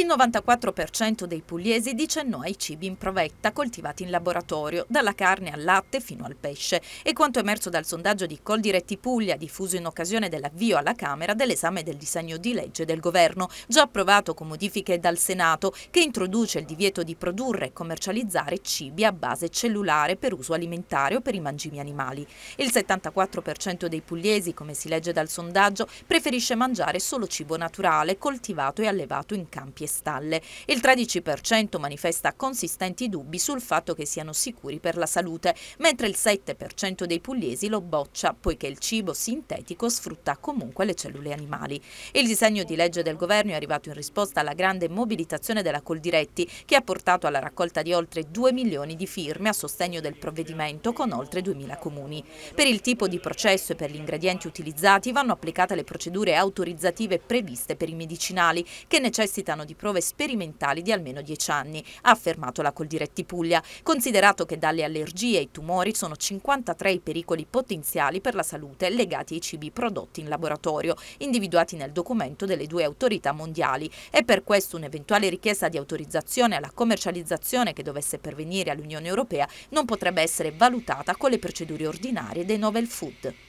Il 94% dei pugliesi dice no ai cibi in provetta coltivati in laboratorio, dalla carne al latte fino al pesce. E quanto emerso dal sondaggio di Coldiretti Puglia, diffuso in occasione dell'avvio alla Camera dell'esame del disegno di legge del Governo, già approvato con modifiche dal Senato, che introduce il divieto di produrre e commercializzare cibi a base cellulare per uso alimentare o per i mangimi animali. Il 74% dei pugliesi, come si legge dal sondaggio, preferisce mangiare solo cibo naturale, coltivato e allevato in campi e stalle. Il 13% manifesta consistenti dubbi sul fatto che siano sicuri per la salute, mentre il 7% dei pugliesi lo boccia, poiché il cibo sintetico sfrutta comunque le cellule animali. Il disegno di legge del governo è arrivato in risposta alla grande mobilitazione della Coldiretti, che ha portato alla raccolta di oltre 2 milioni di firme a sostegno del provvedimento con oltre 2.000 comuni. Per il tipo di processo e per gli ingredienti utilizzati vanno applicate le procedure autorizzative previste per i medicinali, che necessitano di prove sperimentali di almeno 10 anni, ha affermato la Coldiretti Puglia, considerato che dalle allergie ai tumori sono 53 i pericoli potenziali per la salute legati ai cibi prodotti in laboratorio, individuati nel documento delle due autorità mondiali e per questo un'eventuale richiesta di autorizzazione alla commercializzazione che dovesse pervenire all'Unione Europea non potrebbe essere valutata con le procedure ordinarie dei novel food.